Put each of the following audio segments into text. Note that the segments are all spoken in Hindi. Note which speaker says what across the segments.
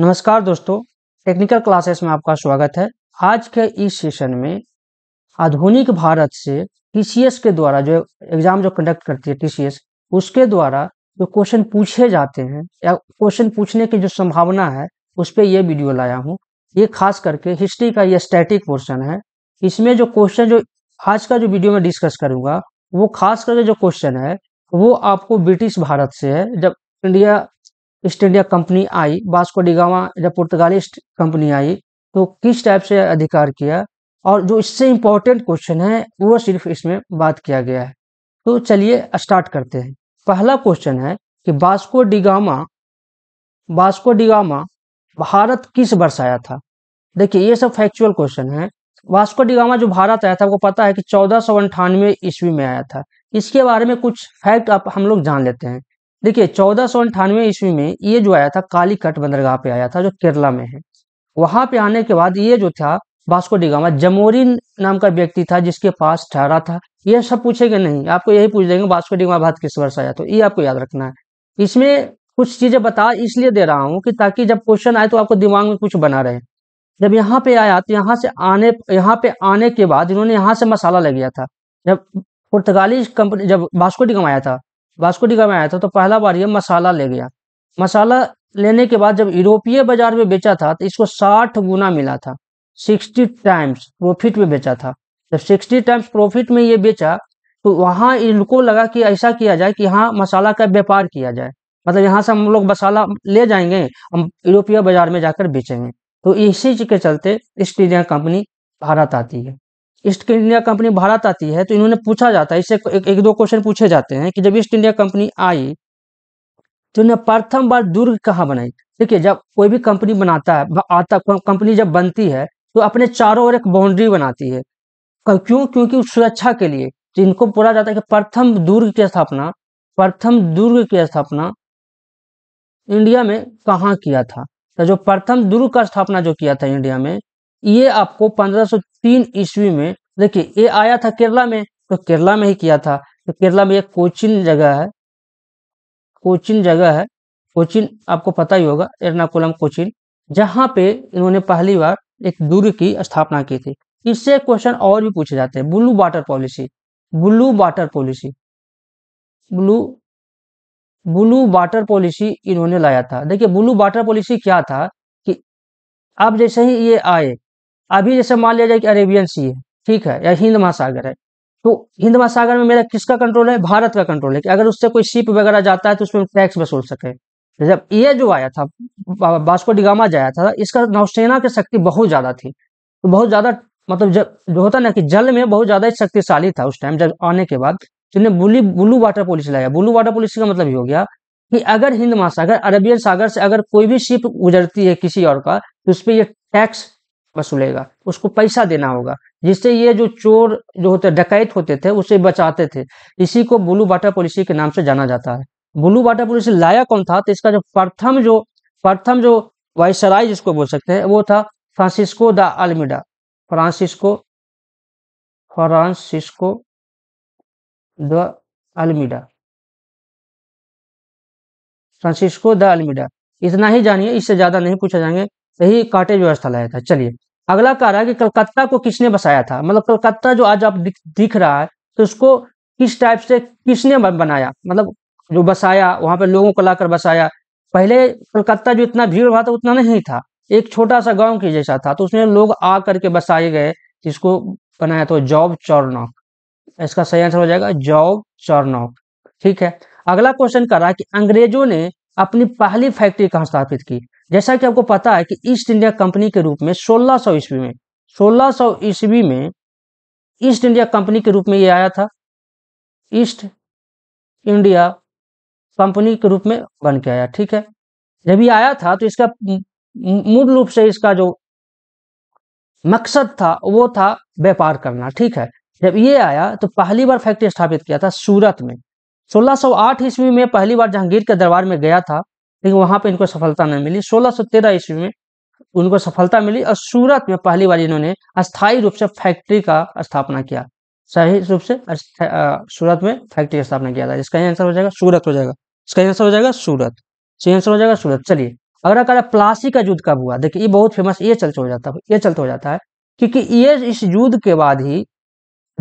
Speaker 1: नमस्कार दोस्तों टेक्निकल क्लासेस में आपका स्वागत है आज के इस सेशन में आधुनिक भारत से टीसीएस के द्वारा जो एग्जाम जो कंडक्ट करती है टीसीएस उसके द्वारा जो क्वेश्चन पूछे जाते हैं या क्वेश्चन पूछने की जो संभावना है उस पर यह वीडियो लाया हूँ ये खास करके हिस्ट्री का यह स्टैटिक पोर्शन है इसमें जो क्वेश्चन जो आज का जो वीडियो में डिस्कस करूंगा वो खास करके जो क्वेश्चन है वो आपको ब्रिटिश भारत से है जब इंडिया ईस्ट इंडिया कंपनी आई बास्को डिगामा या पुर्तगाली कंपनी आई तो किस टाइप से अधिकार किया और जो इससे इम्पोर्टेंट क्वेश्चन है वो सिर्फ इसमें बात किया गया है तो चलिए स्टार्ट करते हैं पहला क्वेश्चन है कि Vasco da Gama Vasco da Gama Bharat किस वर्ष आया था देखिए ये सब फैक्चुअल क्वेश्चन है वास्को डिगामा जो भारत आया था आपको पता है कि चौदह सौ अंठानवे ईस्वी में आया था इसके बारे में कुछ फैक्ट आप हम लोग जान लेते हैं देखिए चौदह सौ अंठानवे ईस्वी में ये जो आया था कालीकट बंदरगाह पे आया था जो केरला में है वहां पे आने के बाद ये जो था बास्को डिगामा जमोरी नाम का व्यक्ति था जिसके पास ठहरा था यह सब पूछेगा नहीं आपको यही पूछ देंगे बास्को डिगामा भारत किस वर्ष आया तो ये आपको याद रखना है इसमें कुछ चीजें बता इसलिए दे रहा हूँ कि ताकि जब क्वेश्चन आए तो आपको दिमाग में कुछ बना रहे जब यहाँ पे आया तो यहाँ से आने यहाँ पे आने के बाद इन्होंने यहाँ से मसाला लग गया था जब पुर्तगाली कंपनी जब बास्को डिगामा आया था वास्को डिगा में आया था तो पहला बार ये मसाला ले गया मसाला लेने के बाद जब यूरोपीय बाजार में बेचा था तो इसको साठ गुना मिला था सिक्सटी टाइम्स प्रॉफिट में बेचा था जब सिक्सटी टाइम्स प्रॉफिट में ये बेचा तो वहाँ इनको लगा कि ऐसा किया जाए कि यहाँ मसाला का व्यापार किया जाए मतलब यहाँ से हम लोग मसाला ले जाएंगे हम यूरोपीय बाजार में जाकर बेचेंगे तो इसी चीज के चलते ईस्ट इंडिया कंपनी भारत आती है ईस्ट इंडिया कंपनी भारत आती है तो इन्होंने पूछा जाता है इससे एक, एक दो क्वेश्चन पूछे जाते हैं कि जब ईस्ट इंडिया कंपनी आई तो इन्होंने प्रथम बार दुर्ग कहाँ बनाई देखिए जब कोई भी कंपनी बनाता है आता कंपनी जब बनती है तो अपने चारों ओर एक बाउंड्री बनाती है क्यों क्योंकि सुरक्षा के लिए तो इनको बोला जाता है कि प्रथम दुर्ग की स्थापना प्रथम दुर्ग की स्थापना इंडिया में कहाँ किया था तो जो प्रथम दुर्ग का स्थापना जो किया था इंडिया में ये आपको 1503 ईस्वी में देखिए ये आया था केरला में तो केरला में ही किया था तो केरला में एक कोचिन जगह है कोचिन जगह है कोचिन आपको पता ही होगा एर्नाकुलम कोचिन जहाँ पे इन्होंने पहली बार एक दुर्ग की स्थापना की थी इससे क्वेश्चन और भी पूछे जाते हैं blue water policy blue water policy blue blue water policy इन्होंने लाया था देखिए ब्लू वाटर पॉलिसी क्या था कि आप जैसे ही ये आए अभी जैसे मान लिया जाए कि अरेबियन सी है ठीक है या हिंद महासागर है तो हिंद महासागर में मेरा किसका कंट्रोल है भारत का कंट्रोल है कि अगर उससे कोई शिप वगैरह जाता है तो उसमें टैक्स वसूल सके जब ये जो आया था बास्को डिगामा जाया था इसका नौसेना की शक्ति बहुत ज़्यादा थी तो बहुत ज़्यादा मतलब जब जो होता ना कि जल में बहुत ज़्यादा शक्तिशाली था उस टाइम जब आने के बाद जिन्हें बुली ब्लू वाटर पॉलिसी लाया ब्लू वाटर पॉलिसी का मतलब ये हो गया कि अगर हिंद महासागर अरबियन सागर से अगर कोई भी शिप गुजरती है किसी और का तो उस पर यह टैक्स वसूलेगा उसको पैसा देना होगा जिससे ये जो चोर जो होते डकैत होते थे उसे बचाते थे इसी को ब्लू बाटर पॉलिसी के नाम से जाना जाता है ब्लू वाटर पॉलिसी लाया कौन था तो इसका जो प्रथम जो प्रथम जो वायसराय जिसको बोल सकते हैं वो था Francisco de Almeida
Speaker 2: Francisco Francisco de Almeida Francisco de Almeida इतना
Speaker 1: ही जानिए इससे ज्यादा नहीं पूछा जाएंगे यही काटेज व्यवस्था लाया था चलिए अगला कह रहा है कि कलकत्ता को किसने बसाया था मतलब कलकत्ता जो आज आप दिख, दिख रहा है तो उसको किस टाइप से किसने बनाया मतलब जो बसाया वहां पर लोगों को लाकर बसाया पहले कलकत्ता जो इतना भीड़ भाड़ था उतना नहीं था एक छोटा सा गांव के जैसा था तो उसमें लोग आ करके बसाए गए जिसको बनाया तो जॉब चौरनौक इसका सही आंसर हो जाएगा जॉब चौरनौक ठीक है अगला क्वेश्चन कर रहा है कि अंग्रेजों ने अपनी पहली फैक्ट्री कहाँ स्थापित की जैसा कि आपको पता है कि ईस्ट इंडिया कंपनी के रूप में 1600 सौ ईस्वी में 1600 सौ ईस्वी में ईस्ट इंडिया कंपनी के रूप में ये आया था ईस्ट इंडिया कंपनी के रूप में बन के आया ठीक है जब ये आया था तो इसका मूल रूप से इसका जो मकसद था वो था व्यापार करना ठीक है जब ये आया तो पहली बार फैक्ट्री स्थापित किया था सूरत में 1608 ईस्वी में पहली बार जहांगीर के दरबार में गया था लेकिन वहां पर इनको सफलता नहीं मिली सोलह सौ तेरह ईस्वी में उनको सफलता मिली और सूरत में पहली बार इन्होंने अस्थायी रूप से फैक्ट्री का स्थापना किया सही रूप से सूरत में फैक्ट्री का स्थापना किया था इसका आंसर हो जाएगा सूरत हो जाएगा इसका आंसर हो जाएगा सूरत सही आंसर हो जाएगा सूरत चलिए अगला कह रहा प्लासी का युद्ध कब हुआ देखिए ये बहुत फेमस ये चलते हो जाता है ये चलते हो जाता है क्योंकि ये इस युद्ध के बाद ही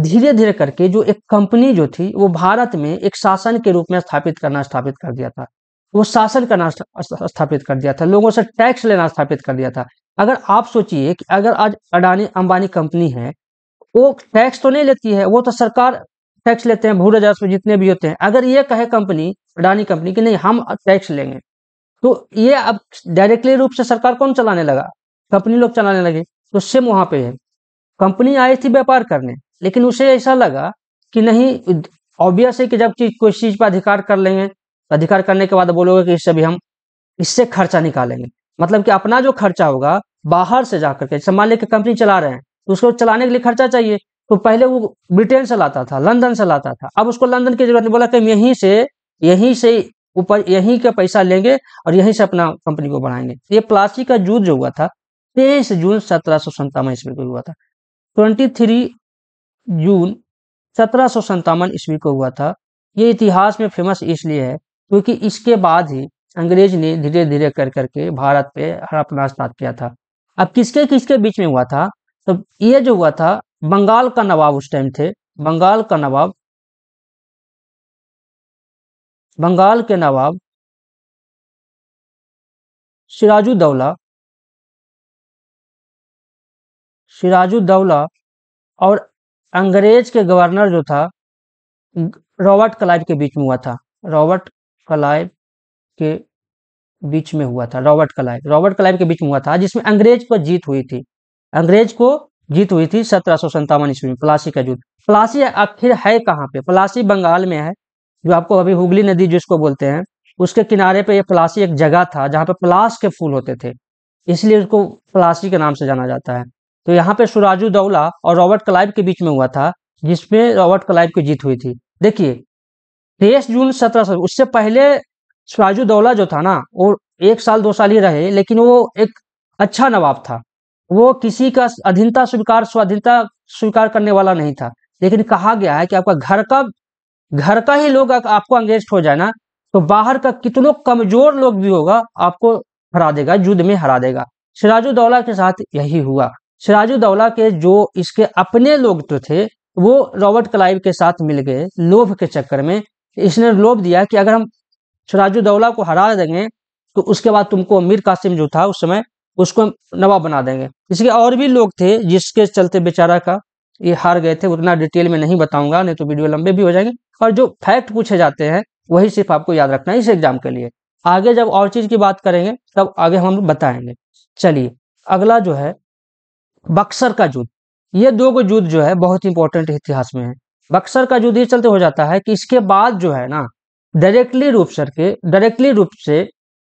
Speaker 1: धीरे धीरे करके जो एक कंपनी जो थी वो भारत में एक शासन के रूप में स्थापित करना स्थापित कर दिया था वो शासन करना स्थापित कर दिया था लोगों से टैक्स लेना स्थापित कर दिया था अगर आप सोचिए कि अगर आज अडानी अंबानी कंपनी है वो टैक्स तो नहीं लेती है वो तो सरकार टैक्स लेते हैं भू राजस्व जितने भी होते हैं अगर ये कहे कंपनी अडानी कंपनी कि नहीं हम टैक्स लेंगे तो ये अब डायरेक्टली रूप से सरकार कौन चलाने लगा कंपनी लोग चलाने लगे तो सेम वहां पे है कंपनी आई थी व्यापार करने लेकिन उसे ऐसा लगा कि नहीं ऑब्वियस है कि जब चीज कोई चीज पर अधिकार कर लेंगे अधिकार करने के बाद बोलोगे कि इससे भी हम इससे खर्चा निकालेंगे मतलब कि अपना जो खर्चा होगा बाहर से जाकर के जैसे मान लेकर कंपनी चला रहे हैं तो उसको चलाने के लिए खर्चा चाहिए तो पहले वो ब्रिटेन से लाता था लंदन से लाता था अब उसको लंदन की जरूरत नहीं बोला कि हम यहीं से यहीं से ऊपर यहीं का पैसा लेंगे और यहीं से अपना कंपनी को बढ़ाएंगे तो ये प्लास्टिक का युद्ध जो हुआ था तेईस जून सत्रह सौ संतावन ईस्वी को हुआ था ट्वेंटी थ्री जून सत्रह सौ संतावन ईस्वी को हुआ था ये इतिहास में फेमस इसलिए है क्योंकि इसके बाद ही अंग्रेज ने धीरे धीरे कर करके भारत पे हड़पना स्टार्ट किया था अब किसके किसके बीच में हुआ था तो ये
Speaker 2: जो हुआ था बंगाल का नवाब उस टाइम थे बंगाल का नवाब बंगाल के नवाब सिराजुद्दौला सिराजुद्दौला और अंग्रेज के गवर्नर जो था रॉबर्ट
Speaker 1: क्लाइव के बीच में हुआ था रॉबर्ट कलाइव के बीच में हुआ था रॉबर्ट कलाइव रॉबर्ट कलाइव के बीच में हुआ था जिसमें अंग्रेज को जीत हुई थी अंग्रेज को जीत हुई थी सत्रह सौ संतावन ईस्वी में प्लासी का युद्ध प्लासी आखिर है कहाँ पे प्लासी बंगाल में है जो आपको अभी हुगली नदी जिसको बोलते हैं उसके किनारे पे ये प्लासी एक जगह था जहाँ पे प्लास के फूल होते थे इसलिए उसको प्लासी के नाम से जाना जाता है तो यहाँ पे सुराजू दौला और रॉबर्ट क्लाइव के बीच में हुआ था जिसमें रॉबर्ट क्लाइव की जीत हुई थी देखिए तेईस जून सत्रह सौ उससे पहले स्वाजू दौला जो था ना वो एक साल दो साल ही रहे लेकिन वो एक अच्छा नवाब था वो किसी का अधीनता स्वीकार स्वाधीनता स्वीकार करने वाला नहीं था लेकिन कहा गया है कि आपका घर का घर का ही लोग आपको अंगेस्ट हो जाए ना तो बाहर का कितनों कमजोर लोग भी होगा आपको हरा देगा युद्ध में हरा देगा सिराजु दौला के साथ यही हुआ सिराजु दौला के जो इसके अपने लोग तो थे वो रॉबर्ट क्लाइव के साथ मिल गए लोभ के चक्कर में इसने लोभ दिया कि अगर हम सराजुद्दौला को हरा देंगे तो उसके बाद तुमको अमीर कासिम जो था उस समय उसको नवाब बना देंगे इसके और भी लोग थे जिसके चलते बेचारा का ये हार गए थे उतना डिटेल में नहीं बताऊंगा नहीं तो वीडियो लंबे भी हो जाएंगे और जो फैक्ट पूछे जाते हैं वही सिर्फ आपको याद रखना है इस एग्जाम के लिए आगे जब और चीज की बात करेंगे तब आगे हम बताएंगे चलिए अगला जो है बक्सर का युद्ध ये दो गो युद्ध जो है बहुत इंपॉर्टेंट इतिहास में है बक्सर का युद्ध चलते हो जाता है कि इसके बाद जो है ना डायरेक्टली रूप सर के डायरेक्टली रूप से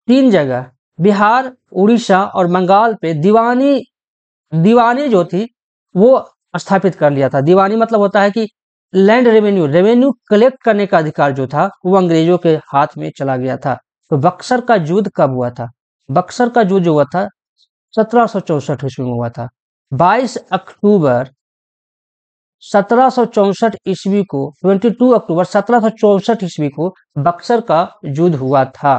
Speaker 1: तीन जगह बिहार उड़ीसा और बंगाल पे दीवानी दीवानी जो थी वो स्थापित कर लिया था दीवानी मतलब होता है कि लैंड रेवेन्यू रेवेन्यू कलेक्ट करने का अधिकार जो था वो अंग्रेजों के हाथ में चला गया था तो बक्सर का युद्ध कब हुआ था बक्सर का युद्ध हुआ था सत्रह सौ चौसठ ईस्वी में हुआ था 22 अक्टूबर सत्रह ईस्वी को 22 अक्टूबर सत्रह ईस्वी को बक्सर का युद्ध हुआ था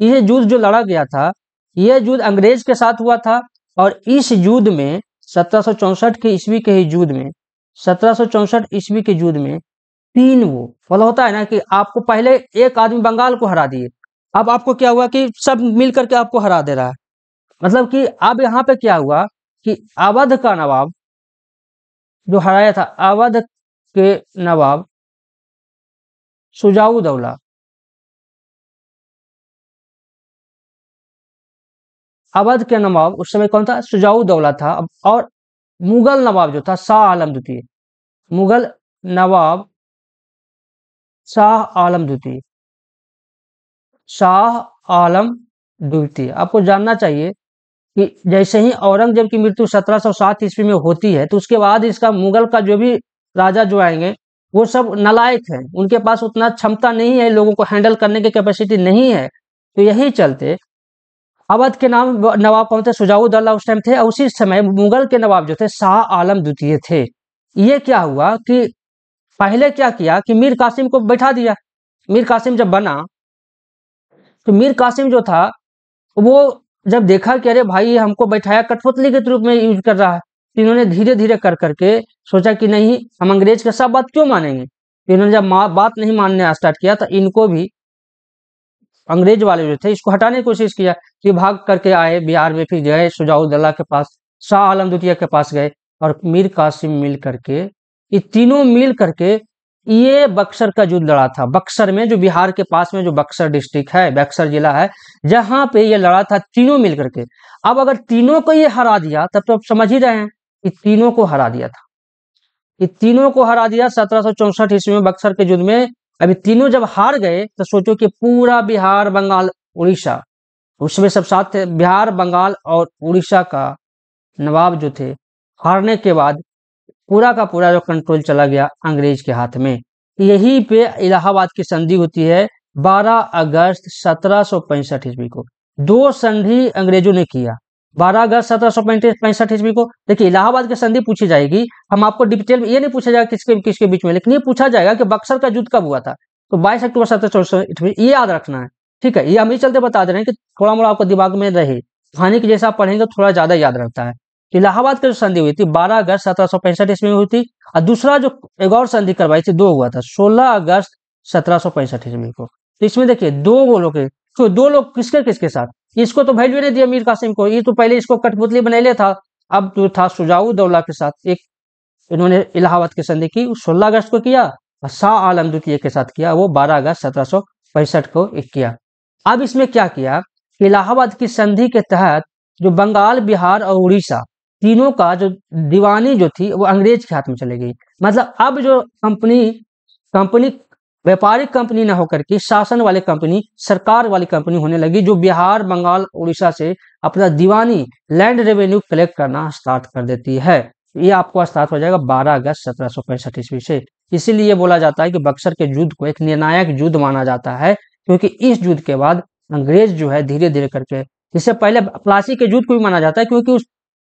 Speaker 1: यह युद्ध जो लड़ा गया था यह युद्ध अंग्रेज के साथ हुआ था और इस युद्ध में सत्रह के ईस्वी के ही युद्ध में सत्रह ईस्वी के युद्ध में तीन वो फल मतलब होता है ना कि आपको पहले एक आदमी बंगाल को हरा दिए अब आपको क्या हुआ कि सब मिल करके आपको हरा दे
Speaker 2: रहा है मतलब कि अब यहाँ पे क्या हुआ कि अवध का नवाब जो हराया था अवध के नवाब सुजाऊ दौला अवध के नवाब उस समय कौन था सुजाऊ दौला था और मुगल नवाब जो था शाह आलम द्वितीय मुगल नवाब शाह आलम द्वितीय शाह आलम द्वितीय आपको
Speaker 1: जानना चाहिए कि जैसे ही औरंगजेब की मृत्यु 1707 ईस्वी में होती है तो उसके बाद इसका मुगल का जो भी राजा जो आएंगे वो सब नलायक हैं उनके पास उतना क्षमता नहीं है लोगों को हैंडल करने की कैपेसिटी नहीं है तो यही चलते अवध के नाम नवाब कौन थे सुजाउद्दौला उस टाइम थे और उसी समय मुगल के नवाब जो थे शाह आलम द्वितीय थे ये क्या हुआ कि पहले क्या किया कि मीर कासिम को बैठा दिया मीर कासिम जब बना तो मीर कासिम जो था वो जब देखा कि अरे भाई हमको बैठाया कठपुतली के रूप में यूज कर रहा है तो इन्होंने धीरे धीरे कर करके सोचा कि नहीं हम अंग्रेज के सब बात क्यों मानेंगे तो इन्होंने जब बात नहीं मानने स्टार्ट किया तो इनको भी अंग्रेज वाले जो थे इसको हटाने की कोशिश किया कि भाग करके आए बिहार में फिर गए सुजाउद्दौला के पास शाह आलम द्वितीय के पास गए और मीर कासिम मिल करके ये तीनों मिल करके ये बक्सर का युद्ध लड़ा था बक्सर में जो बिहार के पास में जो बक्सर डिस्ट्रिक्ट है बक्सर जिला है जहां पे ये लड़ा था तीनों मिलकर के अब अगर तीनों को ये हरा दिया तब तो आप समझ ही रहे हैं कि तीनों को हरा दिया था ये तीनों को हरा दिया सत्रह ईस्वी में बक्सर के युद्ध में अभी तीनों जब हार गए तो सोचो कि पूरा बिहार बंगाल उड़ीसा उसमें सब साथ थे बिहार बंगाल और उड़ीसा का नवाब जो थे हारने के बाद पूरा का पूरा जो कंट्रोल चला गया अंग्रेज के हाथ में यही पे इलाहाबाद की संधि होती है 12 अगस्त सत्रह ईस्वी को दो संधि अंग्रेजों ने किया 12 अगस्त सत्रह पैंसठ ईस्वी को देखिए इलाहाबाद की संधि पूछी जाएगी हम आपको डिटेल में ये नहीं पूछा जाएगा किसके किसके बीच में लेकिन ये पूछा जाएगा कि बक्सर का युद्ध कब हुआ था तो 22 अक्टूबर सत्रह ये याद रखना है ठीक है ये हम ही चलते बता दे रहे हैं कि थोड़ा मोड़ा आपको दिमाग में रहे कहानी के जैसा पढ़ेंगे तो थोड़ा ज्यादा याद रखता है इलाहाबाद का जो संधि हुई थी 12 अगस्त सत्रह सौ ईस्वी में हुई थी और दूसरा जो एक और संधि करवाई थी दो हुआ था 16 अगस्त सत्रह ईस्वी को तो इसमें देखिए दो गोलों के तो दो लोग किसके किसके साथ इसको तो वैल्यू नहीं दिया मीर कासिम को ये तो पहले इसको कठपुतली बना लिया था अब तो था सुजाऊ दौला के साथ एक इन्होंने इलाहाबाद की संधि की सोलह अगस्त को किया और शाह आलम द्वितीय के साथ किया वो बारह अगस्त सत्रह को एक किया अब इसमें क्या किया इलाहाबाद की संधि के तहत जो बंगाल बिहार और उड़ीसा तीनों का जो दीवानी जो थी वो अंग्रेज के हाथ में चले गई मतलब अब जो कंपनी कंपनी व्यापारिक कंपनी ना होकर के शासन वाली कंपनी सरकार वाली कंपनी होने लगी जो बिहार बंगाल उड़ीसा से अपना दीवानी लैंड रेवेन्यू कलेक्ट करना स्टार्ट कर देती है ये आपको स्टार्ट हो जाएगा 12 अगस्त सत्रह सौ पैंसठ ईस्वी से इसीलिए बोला जाता है कि बक्सर के युद्ध को एक निर्णायक युद्ध माना जाता है क्योंकि इस युद्ध के बाद अंग्रेज जो है धीरे धीरे करके इससे पहले प्लासी के युद्ध को भी माना जाता है क्योंकि उस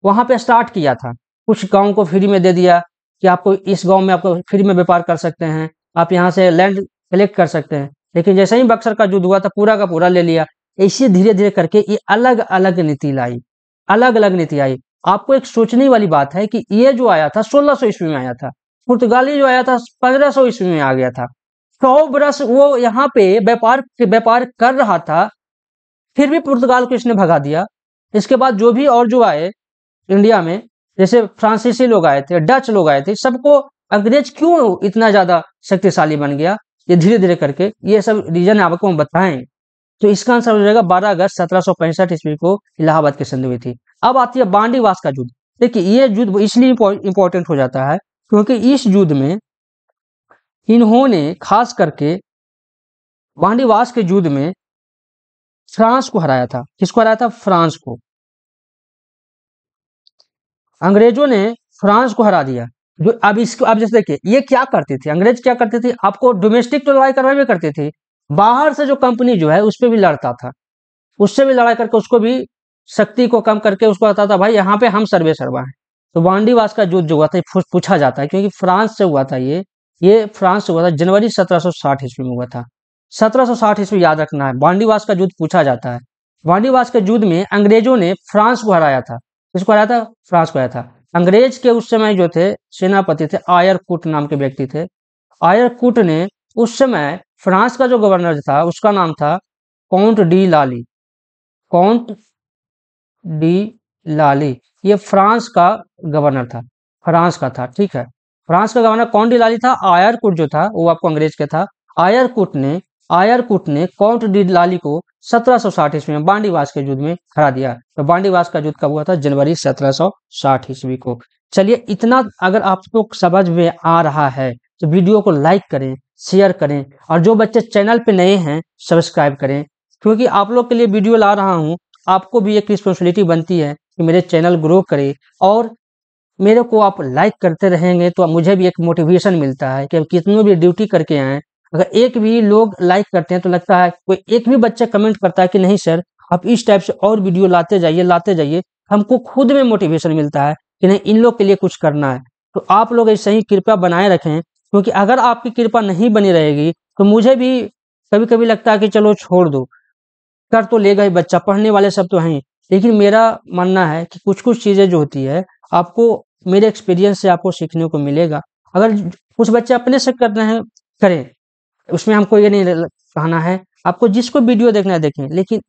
Speaker 1: वहां पे स्टार्ट किया था कुछ गांव को फ्री में दे दिया कि आपको इस गांव में आपको फ्री में व्यापार कर सकते हैं आप यहाँ से लैंड कलेक्ट कर सकते हैं लेकिन जैसे ही बक्सर का युद्ध हुआ था पूरा का पूरा ले लिया ऐसे धीरे धीरे करके ये अलग अलग नीति लाई अलग अलग नीति आई आपको एक सोचने वाली बात है कि ये जो आया था सौ ईस्वी में आया था पुर्तगाली जो आया था सौ ईस्वी में आ गया था सौ बरस वो यहाँ पे व्यापार व्यापार कर रहा था फिर भी पुर्तगाल को इसने भगा दिया इसके बाद जो भी और जो आए इंडिया में जैसे फ्रांसीसी लोग आए थे डच लोग आए थे सबको अंग्रेज क्यों इतना ज्यादा शक्तिशाली बन गया ये धीरे धीरे करके ये सब रीजन आपको हम बताएं तो इसका आंसर हो जाएगा बारह अगस्त सत्रह सौ पैंसठ ईस्वी को इलाहाबाद की संधि हुई थी अब आती है बांडीवास का युद्ध देखिए ये युद्ध इसलिए इंपॉर्टेंट हो जाता है क्योंकि इस युद्ध में इन्होंने खास करके
Speaker 2: बांडीवास के युद्ध में फ्रांस को हराया था किसको हराया था फ्रांस को अंग्रेजों ने फ्रांस को हरा
Speaker 1: दिया जो अब इसको अब जैसे देखिए ये क्या करते थे अंग्रेज क्या करते थे आपको डोमेस्टिक तो लड़ाई करवाई भी करते थे बाहर से जो कंपनी जो है उस पर भी लड़ता था उससे भी लड़ाई करके उसको भी शक्ति को कम करके उसको बताता था भाई यहाँ पे हम सर्वे सर्वा हैं तो वांडीवास का युद्ध जो हुआ था पूछा जाता है क्योंकि फ्रांस से हुआ था ये ये फ्रांस से हुआ था जनवरी 1760 ईस्वी में हुआ था 1760 ईस्वी याद रखना है वांडीवास का युद्ध पूछा जाता है वांडीवास के युद्ध में अंग्रेजों ने फ्रांस को हराया था किसको आया था फ्रांस को आया था अंग्रेज के उस समय जो थे सेनापति थे आयर कुट नाम के व्यक्ति थे आयर कुट ने उस समय फ्रांस का जो गवर्नर था उसका नाम था Count de Lally Count de Lally ये फ्रांस का गवर्नर था फ्रांस का था ठीक है फ्रांस का गवर्नर कौन डी लाली था आयर कुट जो था वो आपको अंग्रेज के था आयर कुट ने आयरकुट ने कौट डी लाली को सत्रह सौ साठ ईस्वी में बांडीवास के युद्ध में हरा दिया तो बांडीवास का युद्ध कब हुआ था जनवरी सत्रह सौ साठ ईस्वी को चलिए इतना अगर आपको तो समझ में आ रहा है तो वीडियो को लाइक करें शेयर करें और जो बच्चे चैनल पे नए हैं सब्सक्राइब करें क्योंकि आप लोग के लिए वीडियो ला रहा हूँ आपको भी एक रिस्पॉन्सिबिलिटी बनती है कि मेरे चैनल ग्रो करे और मेरे को आप लाइक करते रहेंगे तो मुझे भी एक मोटिवेशन मिलता है कि हम कितनों भी ड्यूटी करके आए अगर एक भी लोग लाइक करते हैं तो लगता है कोई एक भी बच्चा कमेंट करता है कि नहीं सर आप इस टाइप से और वीडियो लाते जाइए लाते जाइए हमको खुद में मोटिवेशन मिलता है कि नहीं इन लोग के लिए कुछ करना है तो आप लोग ऐसे ही कृपया बनाए रखें क्योंकि अगर आपकी कृपा नहीं बनी रहेगी तो मुझे भी कभी कभी लगता है कि चलो छोड़ दो कर तो लेगा ही बच्चा पढ़ने वाले सब तो हैं लेकिन मेरा मानना है कि कुछ कुछ चीज़ें जो होती है आपको मेरे एक्सपीरियंस से आपको सीखने को मिलेगा अगर कुछ बच्चे अपने से कर रहे हैं करें उसमें हमको ये नहीं कहना है आपको जिसको वीडियो देखना है देखें लेकिन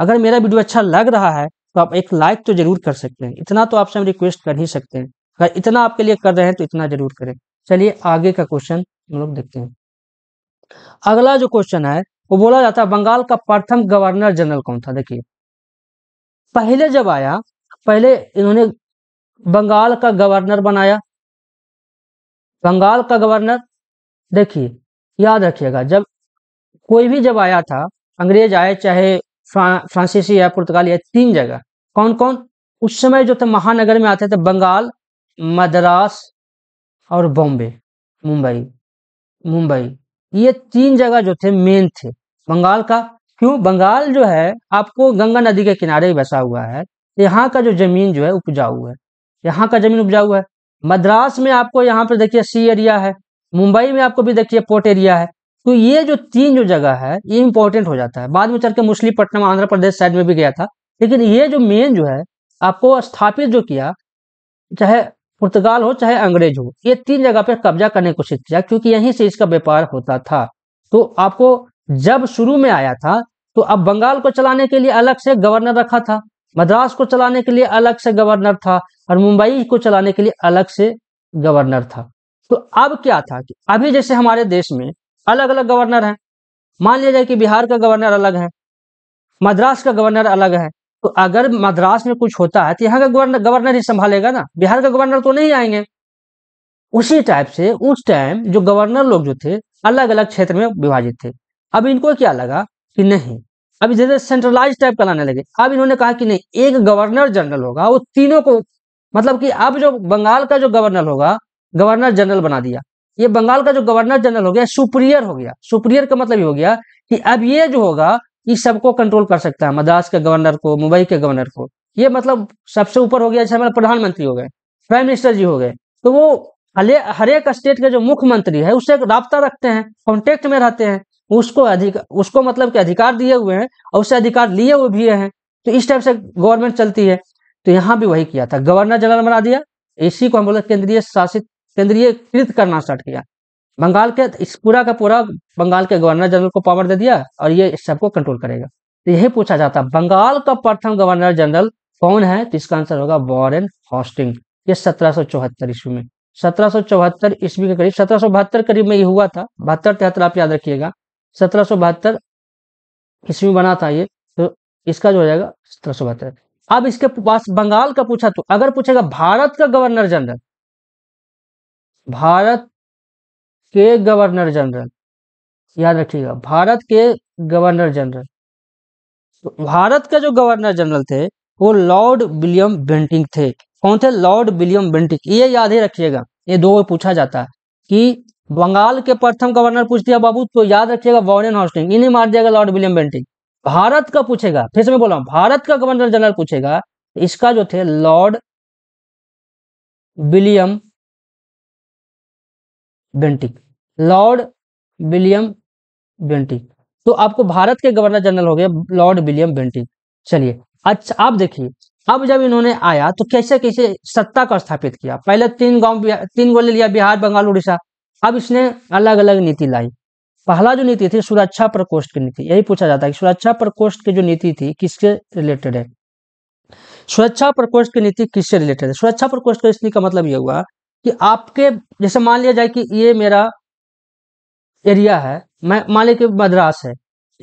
Speaker 1: अगर मेरा वीडियो अच्छा लग रहा है तो आप एक लाइक तो जरूर कर सकते हैं इतना तो आपसे हम रिक्वेस्ट कर ही सकते हैं अगर इतना आपके लिए कर रहे हैं तो इतना जरूर करें चलिए आगे का क्वेश्चन हम लोग देखते हैं अगला जो क्वेश्चन है वो बोला जाता है बंगाल का प्रथम गवर्नर जनरल कौन था देखिए पहले जब आया पहले इन्होंने बंगाल का गवर्नर बनाया बंगाल का गवर्नर देखिए याद रखिएगा जब कोई भी जब आया था अंग्रेज आए चाहे फ्रा, फ्रांसीसी या पुर्तगाली या तीन जगह कौन कौन उस समय जो था महानगर में आते थे बंगाल मद्रास और बॉम्बे मुंबई मुंबई ये तीन जगह जो थे मेन थे बंगाल का क्यों बंगाल जो है आपको गंगा नदी के किनारे ही बसा हुआ है यहाँ का जो जमीन जो है उपजाऊ है यहाँ का जमीन उपजाऊ है मद्रास में आपको यहाँ पर देखिए सी एरिया है मुंबई में आपको भी देखिए पोर्ट एरिया है तो ये जो तीन जो जगह है ये इंपॉर्टेंट हो जाता है बाद में चल के मुस्लिपट्टनम आंध्र प्रदेश साइड में भी गया था लेकिन ये जो मेन जो है आपको स्थापित जो किया चाहे पुर्तगाल हो चाहे अंग्रेज हो ये तीन जगह पर कब्जा करने की कोशिश किया क्योंकि यहीं से इसका व्यापार होता था तो आपको जब शुरू में आया था तो अब बंगाल को चलाने के लिए अलग से गवर्नर रखा था मद्रास को चलाने के लिए अलग से गवर्नर था और मुंबई को चलाने के लिए अलग से गवर्नर था तो अब क्या था कि अभी जैसे हमारे देश में अलग अलग गवर्नर हैं मान लिया जाए कि बिहार का गवर्नर अलग है मद्रास का गवर्नर अलग है तो अगर मद्रास में कुछ होता है तो यहाँ का गवर्नर गवर्नर ही संभालेगा ना बिहार का गवर्नर तो नहीं आएंगे उसी टाइप से उस टाइम जो गवर्नर लोग जो थे अलग अलग क्षेत्र में विभाजित थे अब इनको क्या लगा कि नहीं अब जैसे सेंट्रलाइज टाइप का लाने लगे अब इन्होंने कहा कि नहीं एक गवर्नर जनरल होगा वो तीनों को मतलब कि अब जो बंगाल का जो गवर्नर होगा गवर्नर जनरल बना दिया ये बंगाल का जो गवर्नर जनरल हो गया सुप्रियर हो गया सुप्रियर का मतलब ये हो गया कि अब ये जो होगा ये सबको कंट्रोल कर सकता है मद्रास के गवर्नर को मुंबई के गवर्नर को ये मतलब सबसे ऊपर हो गया जैसे हमारे प्रधानमंत्री हो गए प्राइम मिनिस्टर जी हो गए तो वो हले हरेक स्टेट के जो मुख्यमंत्री है उससे रबता रखते हैं कॉन्टेक्ट में रहते हैं उसको अधिक उसको मतलब के अधिकार दिए हुए हैं और उससे अधिकार लिए हुए भी हैं तो इस टाइप से गवर्नमेंट चलती है तो यहाँ भी वही किया था गवर्नर जनरल बना दिया इसी को हम बोले केंद्रीय शासित केंद्रीयकृत करना स्टार्ट किया बंगाल के इस पूरा का पूरा बंगाल के गवर्नर जनरल को पावर दे दिया और ये सबको कंट्रोल करेगा तो यही पूछा जाता है बंगाल का प्रथम गवर्नर जनरल कौन है तो इसका आंसर होगा वॉरेन हॉस्टिंग ये सत्रह सौ चौहत्तर ईस्वी में सत्रह सौ चौहत्तर ईस्वी के करीब सत्रह सौ बहत्तर करीब में ये हुआ था बहत्तर तिहत्तर आप याद रखिएगा सत्रह सौ बहत्तर ईस्वी बना था ये तो इसका जो हो जाएगा सत्रह सौ बहत्तर अब इसके पास बंगाल का पूछा तो अगर पूछेगा भारत का गवर्नर जनरल भारत के गवर्नर जनरल याद रखिएगा भारत के गवर्नर जनरल तो भारत का जो गवर्नर जनरल थे वो लॉर्ड विलियम बेंटिंग थे कौन थे लॉर्ड विलियम बेंटिंग ये याद ही रखिएगा ये दो पूछा जाता है कि बंगाल के प्रथम गवर्नर पूछ दिया बाबू तो याद रखिएगा वॉर्न हॉस्टिंग इन्हें मार दिया लॉर्ड विलियम बेंटिंग भारत का पूछेगा फिर से मैं बोला भारत का गवर्नर जनरल
Speaker 2: पूछेगा इसका जो थे Lord William Bentinck Lord William
Speaker 1: Bentinck तो आपको भारत के गवर्नर जनरल हो गए लॉर्ड विलियम बेंटिक चलिए अच्छा आप देखिए अब जब इन्होंने आया तो कैसे कैसे सत्ता को स्थापित किया पहले तीन गांव तीन गोले लिया बिहार बंगाल उड़ीसा अब इसने अलग अलग नीति लाई पहला जो नीति थी सुरक्षा प्रकोष्ठ की नीति यही पूछा जाता है कि सुरक्षा प्रकोष्ठ की जो नीति थी किसके रिलेटेड है सुरक्षा प्रकोष्ठ की नीति किससे रिलेटेड है सुरक्षा प्रकोष्ठ का का मतलब यह हुआ कि आपके जैसे मान लिया जाए कि ये मेरा एरिया है मैं मान लिया कि मद्रास है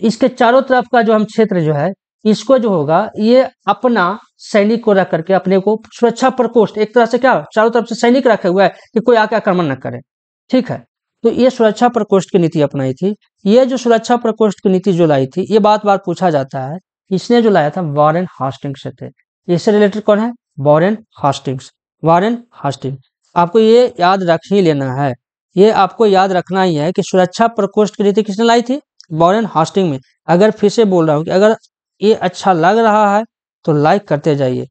Speaker 1: इसके चारों तरफ का जो हम क्षेत्र जो है इसको जो होगा ये अपना सैनिक को रख करके अपने को सुरक्षा प्रकोष्ठ एक तरह से क्या चारों तरफ से सैनिक रखे हुआ है कि कोई आके आक्रमण न करे ठीक है तो ये सुरक्षा प्रकोष्ठ की नीति अपनाई थी ये जो सुरक्षा प्रकोष्ठ की नीति जो लाई थी ये बात बार पूछा जाता है इसने जो लाया था वॉरेन हॉस्टिंग्स थे इससे रिलेटेड कौन है वॉरेन हॉस्टिंग्स वॉरेन हॉस्टिंग्स आपको ये याद रख ही लेना है ये आपको याद रखना ही है कि सुरक्षा प्रकोष्ठ की नीति किसने लाई थी बॉरन हॉस्टिंग में अगर फिर से बोल रहा हूँ कि अगर ये अच्छा लग रहा है तो लाइक करते जाइए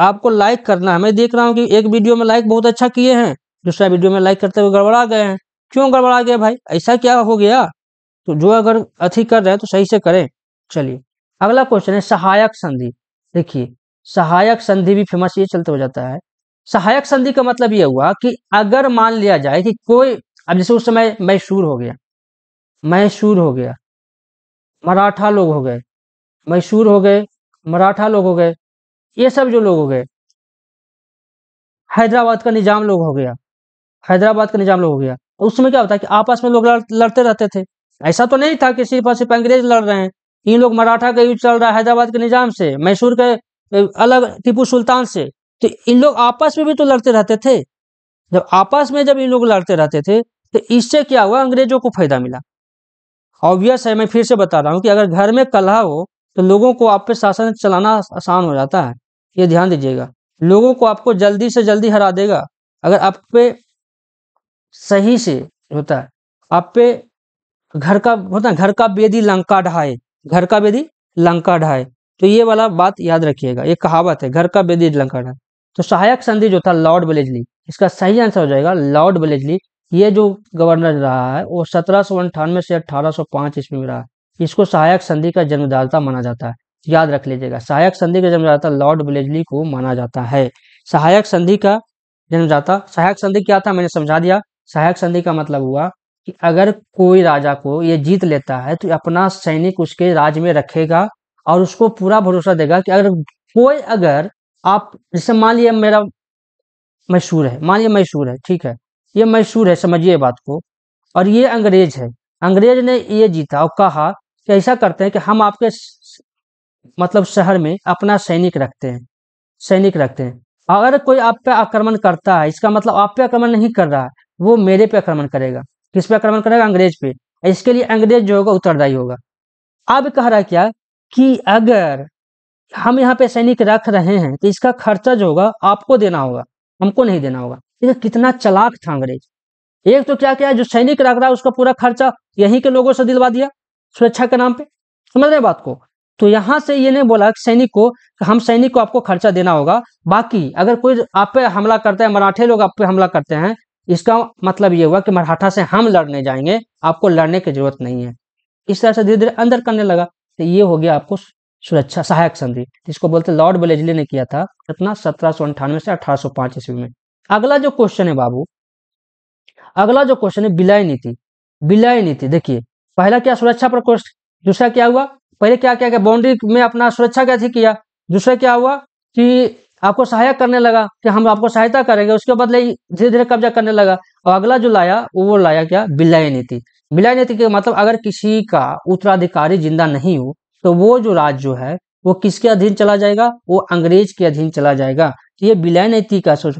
Speaker 1: आपको लाइक करना है मैं देख रहा हूँ कि एक वीडियो में लाइक बहुत अच्छा किए हैं दूसरा वीडियो में लाइक करते हुए गड़बड़ा गए हैं क्यों गड़बड़ा गया भाई ऐसा क्या हो गया तो जो अगर अथी कर रहे हैं तो सही से करें चलिए अगला क्वेश्चन है सहायक संधि देखिए सहायक संधि भी फेमस ये चलते हो जाता है सहायक संधि का मतलब यह हुआ कि अगर मान लिया जाए कि कोई अब जैसे उस समय मैशूर हो गया मैशूर
Speaker 2: हो गया मराठा लोग हो गए मैशूर हो गए मराठा लोग हो गए ये सब जो लोग हो गए हैदराबाद का निजाम लोग हो गया
Speaker 1: हैदराबाद का निजाम लोग हो गया उस समय क्या होता है कि आपस में लोग लड़ते रहते थे ऐसा तो नहीं था कि सिर्फ और सिर्फ अंग्रेज लड़ रहे हैं इन लोग मराठा का युद्ध चल रहा है हैदराबाद के निजाम से मैसूर के अलग टीपू सुल्तान से तो इन लोग आपस में भी तो लड़ते रहते थे जब आपस में जब इन लोग लड़ते रहते थे तो इससे क्या हुआ अंग्रेजों को फायदा मिला ऑब्वियस है मैं फिर से बता रहा हूँ कि अगर घर में कलह हो तो लोगों को आप पे शासन चलाना आसान हो जाता है ये ध्यान दीजिएगा लोगों को आपको जल्दी से जल्दी हरा देगा अगर आप पे सही से होता है आप पे घर का होता है घर का बेदी लंका ढाए घर का बेदी लंका ढाए तो ये वाला बात याद रखिएगा ये कहावत है घर का बेदी लंका ढाए तो सहायक संधि जो था लॉर्ड बलेजली इसका सही आंसर हो जाएगा लॉर्ड बलेजली ये जो गवर्नर रहा है वो सत्रह सौ अंठानवे से अठारह सौ पांच ईस्वी में रहा है इसको सहायक संधि का जन्मदाता माना जाता है याद रख लीजिएगा सहायक संधि का जन्मदाता लॉर्ड बलेजली को माना जाता है सहायक संधि का जन्मदाता सहायक संधि क्या था मैंने समझा दिया सहायक संधि का मतलब हुआ कि अगर कोई राजा को ये जीत लेता है तो अपना सैनिक उसके राज में रखेगा और उसको पूरा भरोसा देगा कि अगर कोई अगर आप जैसे मान लिया मेरा मशहूर है मान लिया मशहूर है ठीक है ये मशहूर है समझिए बात को और ये अंग्रेज है अंग्रेज ने ये जीता और कहा कि ऐसा करते हैं कि हम आपके मतलब शहर में अपना सैनिक रखते हैं सैनिक रखते हैं अगर कोई आप पे आक्रमण करता है इसका मतलब आप पे आक्रमण नहीं कर रहा है वो मेरे पे आक्रमण करेगा किस पे आक्रमण करेगा अंग्रेज पे इसके लिए अंग्रेज जो होगा उत्तरदायी होगा अब कह रहा है क्या कि अगर हम यहाँ पे सैनिक रख रहे हैं तो इसका खर्चा जो होगा आपको देना होगा हमको नहीं देना होगा देखिए कितना चलाक था अंग्रेज एक तो क्या किया जो सैनिक रख रहा है उसका पूरा खर्चा यहीं के लोगों से दिलवा दिया स्वेच्छा के नाम पे समझ रहे बात को तो यहाँ से ये नहीं बोला सैनिक को हम सैनिक को आपको खर्चा देना होगा बाकी अगर कोई आप पे हमला करता है मराठे लोग आप पे हमला करते हैं इसका मतलब ये हुआ कि मराठा से हम लड़ने जाएंगे आपको लड़ने की जरूरत नहीं है इस तरह से धीरे धीरे अंदर करने लगा तो ये हो गया आपको सुरक्षा अच्छा, सहायक संधि जिसको बोलते लॉर्ड बलेजली ने किया था कितना सत्रह सौ अंठानवे से अठारह सौ पांच ईस्वी में अगला जो क्वेश्चन है बाबू अगला जो क्वेश्चन है विलय नीति विलय नीति देखिए पहला क्या सुरक्षा अच्छा प्रकोष्ठ दूसरा क्या हुआ पहले क्या क्या क्या बाउंड्री में अपना सुरक्षा अच्छा थी किया दूसरा क्या हुआ कि आपको सहायक करने लगा कि हम आपको सहायता करेंगे उसके बदले धीरे धीरे कब्जा करने लगा और अगला जो लाया वो लाया क्या विलय नीति बिलाय नीति के मतलब अगर किसी का उत्तराधिकारी जिंदा नहीं हो तो वो जो राज जो है वो किसके अधीन चला जाएगा वो अंग्रेज के अधीन चला जाएगा तो ये विलय नीति का सोच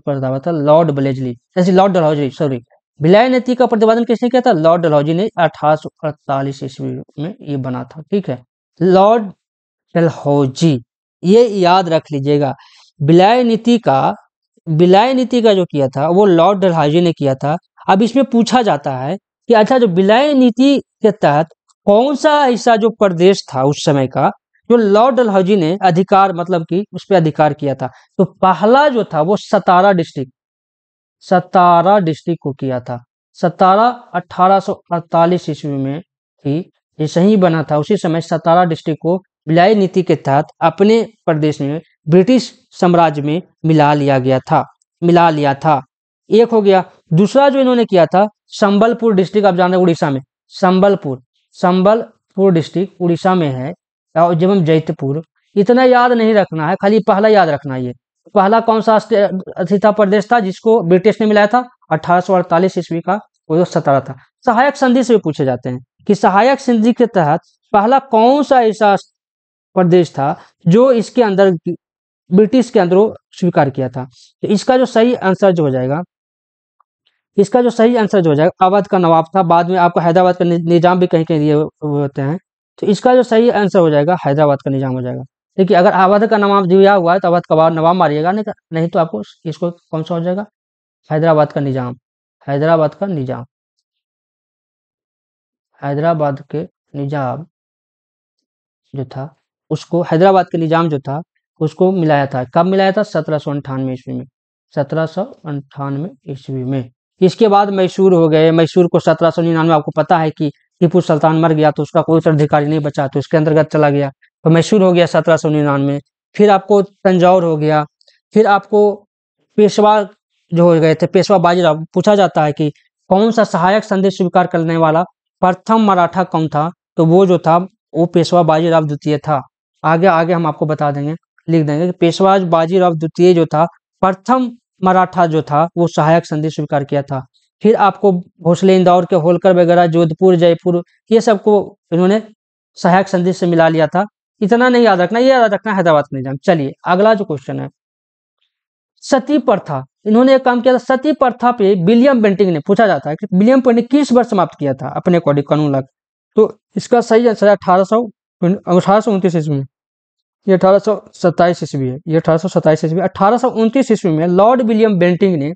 Speaker 1: था लॉर्ड बलेजली जैसे लॉर्ड डलहौजी सॉरी विलय नीति का प्रतिपादन किसने किया था लॉर्ड डलहौजी ने अठारह ईस्वी में ये बना था ठीक है लॉर्ड डलहौजी ये याद रख लीजिएगा विलय नीति का विलय नीति का जो किया था वो लॉर्ड डलहौजी ने किया था अब इसमें पूछा जाता है कि अच्छा जो विलय नीति के तहत कौन सा ऐसा जो प्रदेश था उस समय का जो लॉर्ड डलहौजी ने अधिकार मतलब कि उस पर अधिकार किया था तो पहला जो था वो सतारा डिस्ट्रिक्ट सतारा डिस्ट्रिक्ट को किया था सतारा 1848 ईस्वी में थी ये सही बना था उसी समय सतारा डिस्ट्रिक्ट को बिलाई नीति के तहत अपने प्रदेश में ब्रिटिश साम्राज्य में मिला लिया गया था मिला लिया था एक हो गया दूसरा जो इन्होंने किया था संबलपुर डिस्ट्रिक्ट आप जान रहे उड़ीसा में संबलपुर संबलपुर डिस्ट्रिक्ट उड़ीसा में है और जब हम जैतपुर इतना याद नहीं रखना है खाली पहला याद रखना ये पहला कौन सा था प्रदेश था जिसको ब्रिटिश ने मिलाया था अठारह ईस्वी का वो सतारा था सहायक संधि से भी पूछे जाते हैं कि सहायक संधि के तहत पहला कौन सा ऐसा प्रदेश था जो इसके अंदर ब्रिटिश के अंदर स्वीकार किया था तो इसका जो सही आंसर जो हो जाएगा इसका जो सही आंसर जो हो जाएगा अवध का नवाब था बाद में आपको हैदराबाद का निजाम भी कहीं कहीं दिए होते हैं तो इसका जो सही आंसर हो जाएगा हैदराबाद का निजाम हो जाएगा देखिए अगर अवध का नवाब दिया हुआ है तो अवध का नवाब मारिएगा नहीं तो, नहीं तो आपको इसको कौन सा हो जाएगा हैदराबाद का निजाम हैदराबाद का निजाम हैदराबाद के निजाम जो था उसको हैदराबाद के निजाम जो था उसको मिलाया था कब मिलाया था सत्रह सौ अंठानवे ईस्वी में सत्रह सौ अंठानवे ईस्वी में इसके बाद मैसूर हो गए मैसूर को सत्रह सौ निन्यानवे आपको पता है कि टीपू सुल्तान मर गया तो उसका कोई उत्तराधिकारी नहीं बचा तो उसके अंतर्गत चला गया तो मैसूर हो गया सत्रह सौ निन्यानवे फिर आपको तंजौर हो गया फिर आपको पेशवा जो हो गए थे पेशवा बाजीराव पूछा जाता है कि कौन सा सहायक संदेश स्वीकार करने वाला प्रथम मराठा कौन था तो वो जो था वो पेशवा बाजीराव द्वितीय था आगे आगे हम आपको बता देंगे लिख देंगे कि पेशवा बाजीराव द्वितीय जो था प्रथम मराठा जो था वो सहायक संधि स्वीकार किया था फिर आपको भोसले इंदौर के होलकर वगैरह जोधपुर जयपुर ये सबको इन्होंने सहायक संधि से मिला लिया था इतना नहीं याद रखना ये याद रखना हैदराबाद का निजाम चलिए अगला जो क्वेश्चन है सती प्रथा इन्होंने एक काम किया था सती प्रथा पे विलियम बेंटिंग ने पूछा जाता है कि विलियम पेंटिंग ने किस वर्ष समाप्त किया था अपने अकॉर्डिंग कानून लग तो इसका सही आंसर है अठारह सौ अठारह सौ उनतीस ईस्वी में ये अठारह सौ सत्ताईस ईस्वी है ये अठारह सौ सत्ताईस ईस्वी अठारह सौ उनतीस ईस्वी में लॉर्ड विलियम बेंटिंग ने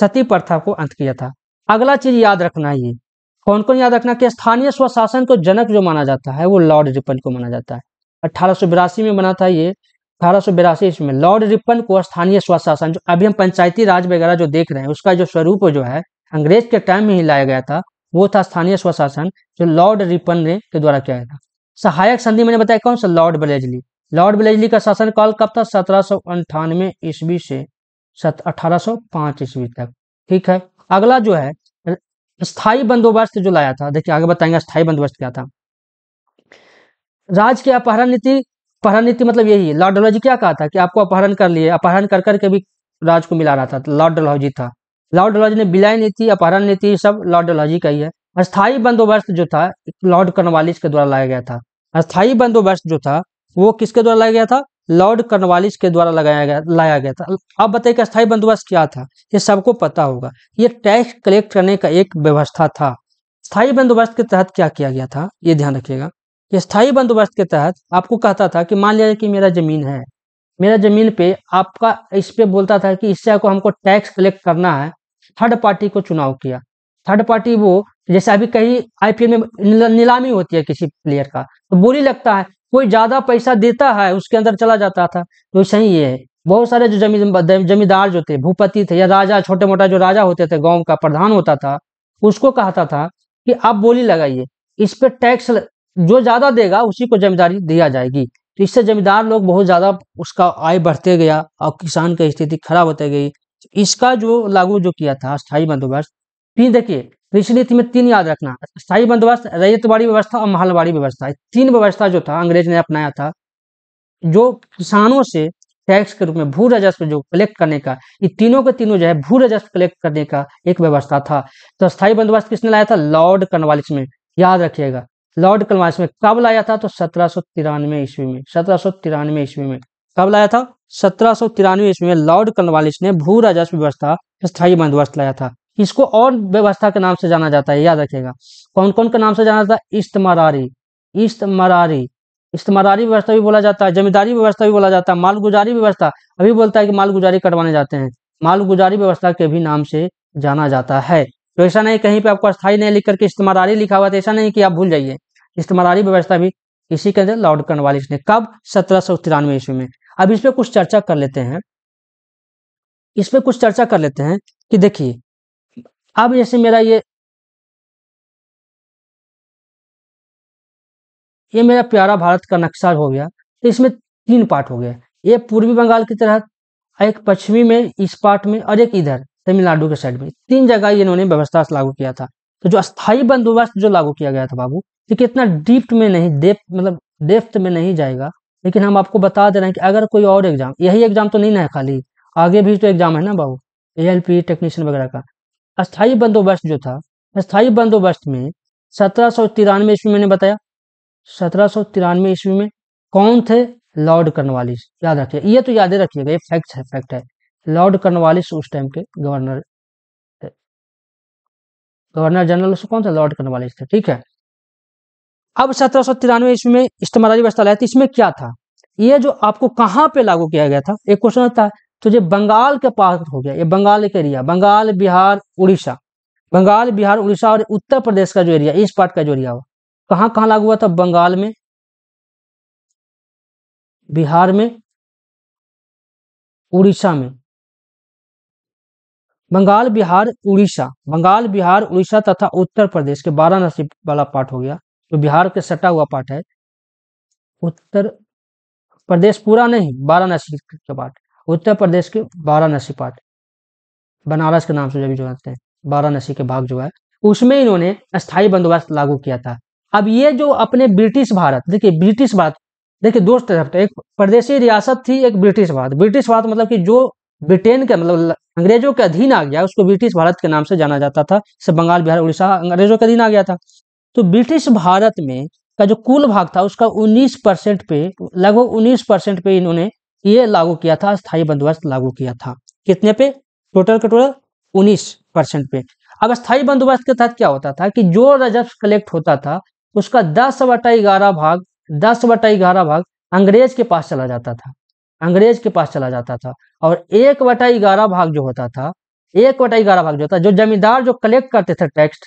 Speaker 1: सती प्रथा को अंत किया था अगला चीज याद रखना ये कौन कौन याद रखना कि स्थानीय स्वशासन को जनक जो माना जाता है वो लॉर्ड रिपन को माना जाता है अठारह में बना था ये अठारह ईस्वी में लॉर्ड रिपन को स्थानीय स्वशासन जो अभी हम पंचायती राज वगैरह जो देख रहे हैं उसका जो स्वरूप जो है अंग्रेज के टाइम में ही लाया गया था वो था स्थानीय स्वशासन जो लॉर्ड रिपन ने के द्वारा किया गया था सहायक संधि मैंने बताया कौन सा लॉर्ड बलेजली लॉर्ड बिलेजली का शासन काल कब था सत्रह सौ अंठानवे ईस्वी से अठारह सौ पांच ईस्वी तक ठीक है अगला जो है स्थाई बंदोबस्त जो लाया था देखिए आगे बताएंगे स्थाई बंदोबस्त क्या था राज की अपहरण नीति अपहरण नीति मतलब यही है लॉर्ड डलहौजी क्या कहा था कि आपको अपहरण कर लिए अपहरण कर करके भी राज को मिला रहा था तो लॉर्ड डलहौजी था लॉर्ड डलहौजी ने विलय नीति अपहरण नीति सब लॉर्ड डलहौजी का ही है अस्थायी बंदोबस्त जो था लॉर्ड कर्नवालिस के द्वारा लाया गया था अस्थायी बंदोबस्त जो था वो किसके द्वारा लाया गया था लॉर्ड कर्नवालिस के द्वारा लगाया गया लाया गया था अब बताइए कि स्थायी बंदोबस्त क्या था ये सबको पता होगा ये टैक्स कलेक्ट करने का एक व्यवस्था था स्थायी बंदोबस्त के तहत क्या किया गया था ये ध्यान रखिएगा ये स्थायी बंदोबस्त के तहत आपको कहता था कि मान लिया कि मेरा जमीन है मेरा जमीन पे आपका इस पे बोलता था कि इससे आपको हमको टैक्स कलेक्ट करना है थर्ड पार्टी को चुनाव किया थर्ड पार्टी वो जैसे अभी कहीं आईपीएल में नीलामी होती है किसी प्लेयर का तो बोली लगता है कोई ज्यादा पैसा देता है उसके अंदर चला जाता था तो ही ये है बहुत सारे जो जमीन जमींदार जो थे भूपति थे या राजा छोटे मोटा जो राजा होते थे गांव का प्रधान होता था उसको कहता था कि आप बोली लगाइए इस पर टैक्स जो ज्यादा देगा उसी को जमींदारी दिया जाएगी तो इससे जमींदार लोग बहुत ज्यादा उसका आय बढ़ते गया और किसान की स्थिति खराब होते गई इसका जो लागू जो किया था स्थायी बंदोबस्त फिर देखिए ऋषि नीति में तीन याद रखना स्थायी बंदोबस्त रैयतवाड़ी व्यवस्था और महलवाड़ी व्यवस्था तीन व्यवस्था जो था अंग्रेज ने अपनाया था जो किसानों से टैक्स के रूप में भू राजस्व जो कलेक्ट करने का ये तीनों के तीनों जो है भू राजस्व कलेक्ट करने का एक व्यवस्था था तो स्थायी बंदोबस्त किसने लाया था लॉर्ड कर्नवालिस में याद रखिएगा लॉर्ड कर्नवालिस में कब लाया था तो सत्रह सौ तिरानवे ईस्वी में सत्रह सौ तिरानवे ईस्वी में कब लाया था सत्रह सौ तिरानवे ईस्वी में लॉर्ड कर्नवालिस ने भू राजस्व व्यवस्था स्थायी बंदोबस्त लाया था इसको और व्यवस्था के नाम से जाना जाता है याद रखेगा कौन कौन के नाम से जाना जाता है इस्तमरारी इस्तमरारी इस्तमरारी व्यवस्था भी बोला जाता है जमींदारी व्यवस्था भी बोला जाता है मालगुजारी व्यवस्था अभी बोलता है कि मालगुजारी कटवाने जाते हैं मालगुजारी व्यवस्था के भी नाम से जाना जाता है तो ऐसा नहीं कहीं पर आपको स्थायी नहीं लिख करके इस्तमरारी लिखा हुआ तो ऐसा नहीं कि आप भूल जाइए इस्तमरारी व्यवस्था भी इसी के अंदर लॉर्ड कर्नवालिस ने कब सत्रह सौ तिरानवे ईस्वी में अब इस पर
Speaker 2: कुछ चर्चा कर लेते हैं इस पर कुछ चर्चा कर लेते हैं कि देखिए अब जैसे मेरा ये ये मेरा प्यारा भारत का नक्शा हो गया तो इसमें तीन पार्ट हो गया ये
Speaker 1: पूर्वी बंगाल की तरह एक पश्चिमी में इस पार्ट में और एक इधर तमिलनाडु के साइड में तीन जगह इन्होंने व्यवस्था लागू किया था तो जो अस्थायी बंदोबस्त जो लागू किया गया था बाबू तो कितना डीप्थ में नहीं डेप मतलब डेप्थ में नहीं जाएगा लेकिन हम आपको बता दे रहे हैं कि अगर कोई और एग्जाम यही एग्जाम तो नहीं ना है खाली आगे भी तो एग्जाम है ना बाबू ए एल पी टेक्नीशियन वगैरह का अस्थाई बंदोबस्त जो था अस्थाई बंदोबस्त में सत्रह सौ तिरानवे ईस्वी मैंने बताया सत्रह सौ तिरानवे ईस्वी में कौन थे लॉर्ड कर्नवालिस याद रखिए ये तो याद रखिएगा ये फैक्ट है फैक्ट है लॉर्ड कर्नवालिस उस टाइम के गवर्नर गवर्नर जनरल उसको कौन था लॉर्ड कर्नवालिस थे ठीक है अब सत्रह सौ तिरानवे ईस्वी में इस्तेमाली व्यवस्था लाया था तो इसमें क्या था ये जो आपको कहाँ पे लागू किया गया था एक क्वेश्चन था तो ये बंगाल के पास हो गया ये बंगाल का एरिया बंगाल बिहार उड़ीसा बंगाल बिहार उड़ीसा और उत्तर प्रदेश का जो एरिया इस पार्ट का जो एरिया हुआ कहाँ कहाँ लागू
Speaker 2: हुआ था बंगाल में बिहार में उड़ीसा में बंगाल बिहार
Speaker 1: उड़ीसा बंगाल बिहार उड़ीसा तथा उत्तर प्रदेश के वाराणसी वाला पार्ट हो गया जो तो बिहार के सटा हुआ पार्ट है उत्तर प्रदेश पूरा नहीं वाराणसी के पार्ट उत्तर प्रदेश के वाराणसी पार्ट बनारस के नाम से जब जानते हैं वाराणसी के भाग जो है उसमें इन्होंने स्थायी बंदोबस्त लागू किया था अब ये जो अपने ब्रिटिश भारत देखिए ब्रिटिश भारत देखिए दोस्त तरफ तो एक प्रदेशी रियासत थी एक ब्रिटिश भारत ब्रिटिश भारत मतलब कि जो ब्रिटेन के मतलब अंग्रेजों के अधीन आ गया उसको ब्रिटिश भारत के नाम से जाना जाता था जैसे बंगाल बिहार उड़ीसा अंग्रेजों के अधीन आ गया था तो ब्रिटिश भारत में का जो कुल भाग था उसका 19 परसेंट पे लगभग 19 परसेंट पे इन्होंने ये लागू किया था स्थायी बंदोबस्त लागू किया था कितने पे टोटल का टोटल उन्नीस परसेंट पे अब स्थायी बंदोबस्त के तहत क्या होता था कि जो रजब कलेक्ट होता था उसका दस बटाई ग्यारह भाग दस बटाई ग्यारह भाग अंग्रेज के पास चला जाता था अंग्रेज के पास चला जाता था और एक बटाई ग्यारह भाग जो होता था एक बटाई ग्यारह भाग जो होता जो जमींदार जो कलेक्ट करते थे टैक्स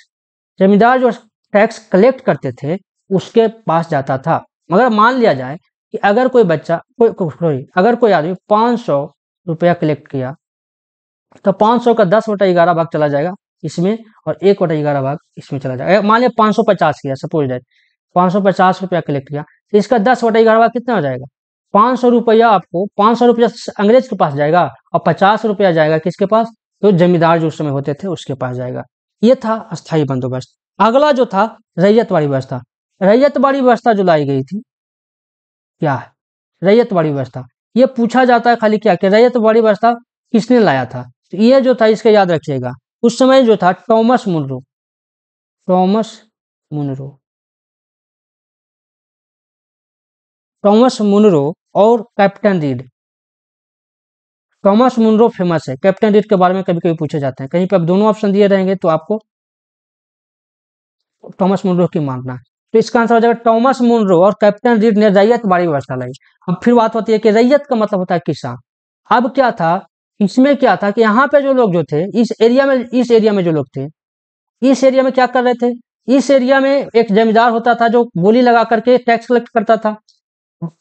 Speaker 1: जमींदार जो टैक्स कलेक्ट करते थे उसके पास जाता था मगर मान लिया जाए कि अगर कोई बच्चा कोई सॉरी अगर कोई आदमी पाँच सौ रुपया कलेक्ट किया तो पाँच सौ का दस बटा ग्यारह भाग चला जाएगा इसमें और एक बटा ग्यारह भाग इसमें चला जाएगा मान लिया पाँच सौ पचास किया सपोज डेट पाँच सौ पचास रुपया कलेक्ट किया तो इसका दस बटा ग्यारह भाग कितना हो जाएगा पाँच सौ रुपया आपको पाँच सौ रुपया अंग्रेज के पास जाएगा और पचास रुपया जाएगा किसके पास तो जमींदार जो उस समय होते थे उसके पास जाएगा ये था अस्थायी बंदोबस्त अगला जो था रैयत वाली व्यवस्था रैयत वाली व्यवस्था जो लाई गई थी क्या है रैयतवाड़ी व्यवस्था ये पूछा जाता है खाली क्या कि रैयतवाड़ी व्यवस्था किसने लाया था तो ये जो था इसका याद रखिएगा उस समय
Speaker 2: जो था Thomas Munro Thomas Munro Thomas Munro और Captain Reid
Speaker 1: Thomas Munro famous है कैप्टन रीड के बारे में कभी कभी पूछे जाते हैं कहीं पर आप दोनों ऑप्शन दिए रहेंगे तो आपको टॉमस मुनरो की मानना है तो इसका आंसर हो जाएगा टॉमस मुनरो और कैप्टन रीड ने रैयत बारी बरसालाई अब फिर बात होती है कि रैयत का मतलब होता है किसान अब क्या था इसमें क्या था कि यहाँ पे जो लोग जो थे इस एरिया में इस एरिया में जो लोग थे इस एरिया में क्या कर रहे थे इस एरिया में एक जमींदार होता था जो गोली लगा करके टैक्स कलेक्ट करता था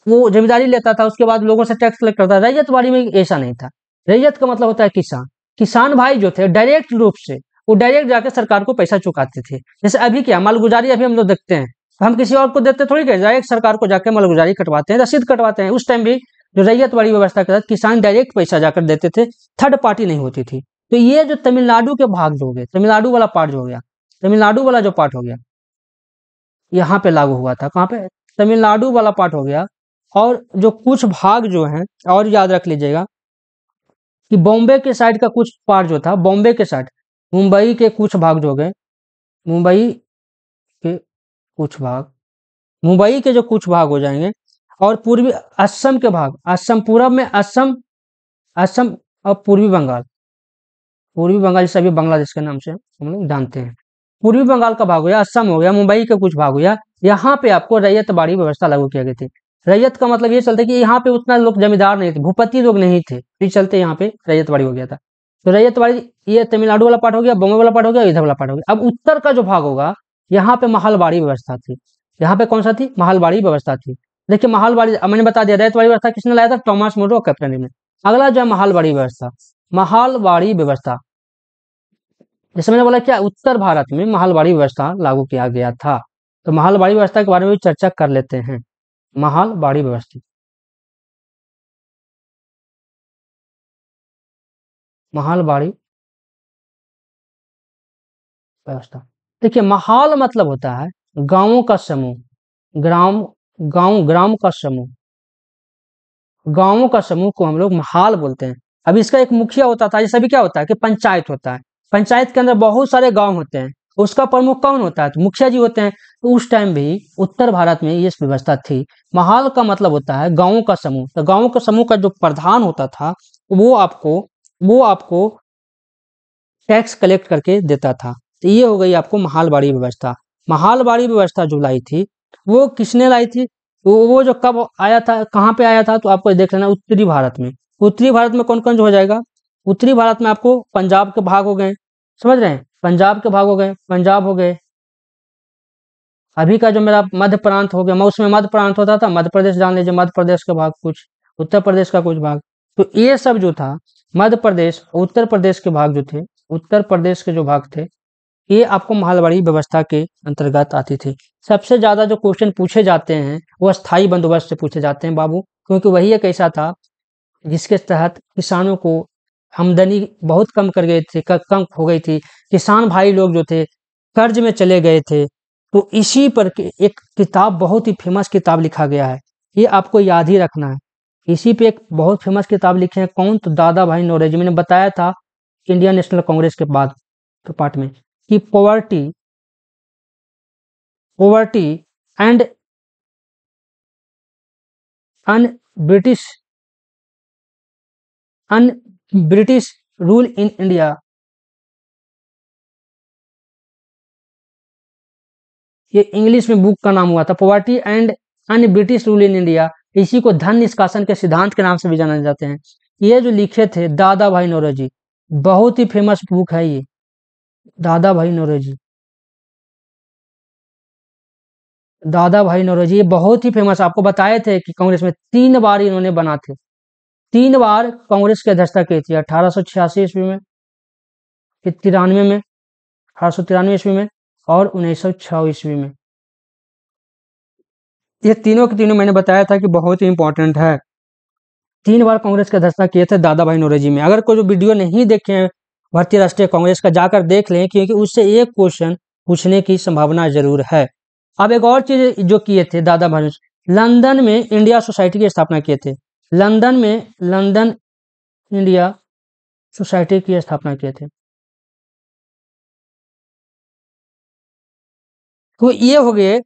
Speaker 1: वो जमींदारी लेता था उसके बाद लोगों से टैक्स कलेक्ट करता था रैयत बाड़ी में ऐसा नहीं था रैयत का मतलब होता है किसान किसान भाई जो थे डायरेक्ट रूप से वो डायरेक्ट जाकर सरकार को पैसा चुकाते थे जैसे अभी क्या मालगुजारी अभी हम लोग देखते हैं हम किसी और को देते थोड़ी कह जाए सरकार को जाकर मलगुजारी कटवाते हैं रसीद कटवाते हैं उस टाइम भी जो रैयत वाली व्यवस्था के तहत किसान डायरेक्ट पैसा जाकर देते थे थर्ड पार्टी नहीं होती थी तो ये जो तमिलनाडु के भाग जो हो गए तमिलनाडु वाला पार्ट जो हो गया तमिलनाडु वाला जो पार्ट हो गया यहाँ पे लागू हुआ था कहाँ पे तमिलनाडु वाला पार्ट हो गया और जो कुछ भाग जो है और याद रख लीजिएगा कि बॉम्बे के साइड का कुछ पार्ट जो था बॉम्बे के साइड मुंबई के कुछ भाग जो हो गए मुंबई के कुछ भाग मुंबई के जो कुछ भाग हो जाएंगे और पूर्वी असम के भाग असम पूरब में असम असम और पूर्वी बंगाल पूर्वी बंगाल सभी बांग्लादेश के नाम से हम लोग जानते हैं पूर्वी बंगाल का भाग हो गया असम हो गया मुंबई का कुछ भाग हो गया यहाँ पे आपको रैयत बाड़ी व्यवस्था लागू किया गया थी रैयत का मतलब ये चलता है कि यहाँ पे उतना लोग जमींदार नहीं थे भूपति लोग नहीं थे फिर चलते यहाँ पे रैयत बाड़ी हो गया था तो रैयत बाड़ी ये तमिलनाडु वाला पार्ट हो गया बम्बे वाला पार्ट हो गया इधर वाला पार्ट हो गया अब उत्तर का जो भाग होगा यहाँ पे महालबाड़ी व्यवस्था थी यहाँ पे कौन सा थी महालबाड़ी व्यवस्था थी देखिए महालवाड़ी मैंने बता दिया रैतवाड़ी व्यवस्था किसने लाया था टॉमस मोरो कैप्टन ने अगला जो है महालवाड़ी व्यवस्था महालवाड़ी व्यवस्था जैसे मैंने बोला क्या उत्तर भारत में महालवाड़ी व्यवस्था लागू किया गया था तो महालवाड़ी व्यवस्था के बारे में भी
Speaker 2: चर्चा कर लेते हैं महालबाड़ी व्यवस्था महालवाड़ी व्यवस्था देखिए महाल मतलब होता है गांवों का समूह
Speaker 1: ग्राम गांव ग्राम का समूह गांवों का समूह को हम लोग महाल बोलते हैं अब इसका एक मुखिया होता था जैसे अभी क्या होता है कि पंचायत होता है पंचायत के अंदर बहुत सारे गांव होते हैं उसका प्रमुख कौन होता है तो मुखिया जी होते हैं तो उस टाइम भी उत्तर भारत में ये व्यवस्था थी महाल का मतलब होता है गांवों का समूह तो गांवों का समूह का जो प्रधान होता था वो आपको वो आपको टैक्स कलेक्ट करके देता था तो ये हो गई आपको महालवाड़ी व्यवस्था महालवाड़ी व्यवस्था जो लाई थी वो किसने लाई थी वो जो कब आया था कहाँ पे आया था तो आपको देख लेना उत्तरी भारत में उत्तरी भारत में कौन कौन जो हो जाएगा उत्तरी भारत में आपको पंजाब के भाग हो गए समझ रहे हैं पंजाब के भाग हो गए पंजाब हो गए अभी का जो मेरा मध्य प्रांत हो गया मैं उसमें मध्य प्रांत होता था मध्य प्रदेश जान लीजिए मध्य प्रदेश का भाग कुछ उत्तर प्रदेश का कुछ भाग तो ये सब जो था मध्य प्रदेश उत्तर प्रदेश के भाग जो थे उत्तर प्रदेश के जो भाग थे ये आपको महालवाड़ी व्यवस्था के अंतर्गत आती थी सबसे ज्यादा जो क्वेश्चन पूछे जाते हैं वो स्थायी बंदोबस्त से पूछे जाते हैं बाबू क्योंकि वही एक ऐसा था जिसके तहत किसानों को आमदनी बहुत कम कर गए थे कम हो गई थी किसान भाई लोग जो थे कर्ज में चले गए थे तो इसी पर एक किताब बहुत ही फेमस किताब लिखा गया है ये आपको याद ही रखना है इसी पे एक बहुत फेमस किताब लिखे हैं कौन तो दादा भाई नौरेजी मैंने बताया था इंडियन नेशनल कांग्रेस के बाद तो
Speaker 2: पार्ट में कि poverty poverty and unBritish unBritish rule in India ये इंग्लिश में बुक का नाम हुआ था
Speaker 1: poverty and unBritish rule in India इसी को धन निष्कासन के सिद्धांत के नाम से भी जाना जाते हैं
Speaker 2: ये जो लिखे थे दादा भाई नौरोजी बहुत ही फेमस बुक है ये दादा भाई नौरोजी दादा भाई नौरोजी ये बहुत ही फेमस आपको बताए थे कि कांग्रेस में तीन बार इन्होंने बना थे तीन
Speaker 1: बार कांग्रेस की अध्यक्षता की थी अठारह सौ छियासी ईस्वी में फिर तिरानवे में अठारह सौ तिरानवे ईस्वी में और उन्नीस सौ छ ईस्वी में ये तीनों के तीनों मैंने बताया था कि बहुत ही इंपॉर्टेंट है तीन बार कांग्रेस की अध्यक्षता किए थे दादा भाई नौरोजी में अगर कोई वीडियो नहीं देखे हैं भारतीय राष्ट्रीय कांग्रेस का जाकर देख लें क्योंकि उससे एक क्वेश्चन पूछने की संभावना जरूर है अब एक और चीज जो किए थे दादा भानुष लंदन में इंडिया सोसाइटी की स्थापना किए थे लंदन में लंदन
Speaker 2: इंडिया सोसाइटी की स्थापना किए थे तो ये हो गए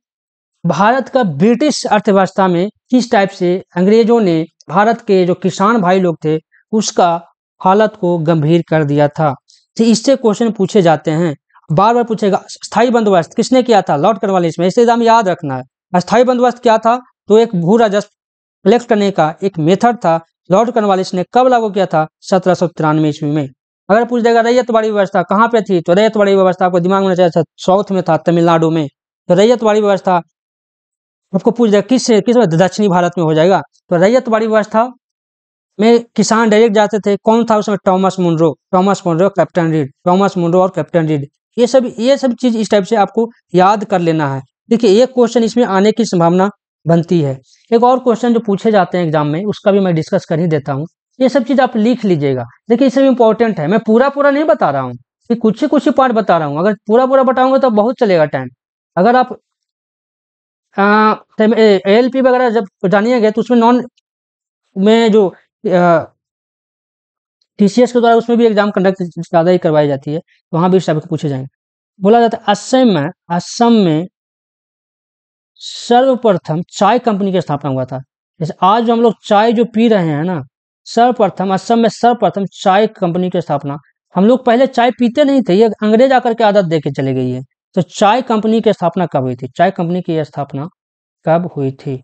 Speaker 2: भारत
Speaker 1: का ब्रिटिश अर्थव्यवस्था में किस टाइप से अंग्रेजों ने भारत के जो किसान भाई लोग थे उसका हालत को गंभीर कर दिया था तो इससे क्वेश्चन पूछे जाते हैं बार बार पूछेगा स्थायी बंदोबस्त किसने किया था लॉर्ड करने में इससे दाम याद रखना है अस्थायी बंदोबस्त क्या था तो एक भू राजस्व कलेक्ट करने का एक मेथड था लॉर्ड करने वाले इसने कब लागू किया था सत्रह सौ तिरानवे ईस्वी में अगर पूछ देगा रैयतवाड़ी व्यवस्था कहाँ पे थी तो रैयतवाड़ी व्यवस्था आपको दिमाग में चाहिए अच्छा, साउथ में था तमिलनाडु में तो रैयतवाड़ी व्यवस्था आपको पूछ देगा किस किस दक्षिणी भारत में हो जाएगा तो रैयत रैयतवाड़ी व्यवस्था में किसान डायरेक्ट जाते थे कौन था उसमें Thomas Munro Thomas Munro Captain Reid Thomas Munro और कैप्टन रीड ये सब ये सब चीज इस टाइप से आपको याद कर लेना है देखिए एक क्वेश्चन इसमें आने की संभावना बनती है एक और क्वेश्चन जो पूछे जाते हैं एग्जाम में उसका भी मैं डिस्कस कर ही देता हूँ ये सब चीज आप लिख लीजिएगा देखिए ये सब इंपॉर्टेंट है मैं पूरा पूरा नहीं बता रहा हूँ कि कुछ ही कुछ ही पार्ट बता रहा हूँ अगर पूरा पूरा बताऊंगा तो बहुत चलेगा टाइम अगर आप एल पी वगैरह जब जानिएगा तो उसमें नॉन में जो टीसीएस के द्वारा उसमें भी एग्जाम कंडक्ट ज़्यादा ही करवाई जाती है तो वहां भी इस टाइप के पूछे जाएंगे बोला जाता है असम में असम में सर्वप्रथम चाय कंपनी की स्थापना हुआ था जैसे आज जो हम लोग चाय जो पी रहे हैं ना सर्वप्रथम असम में सर्वप्रथम चाय कंपनी की स्थापना हम लोग पहले चाय पीते नहीं थे ये अंग्रेज आकर के आदत दे के चले गई है तो चाय कंपनी की स्थापना कब हुई थी चाय कंपनी की स्थापना कब हुई थी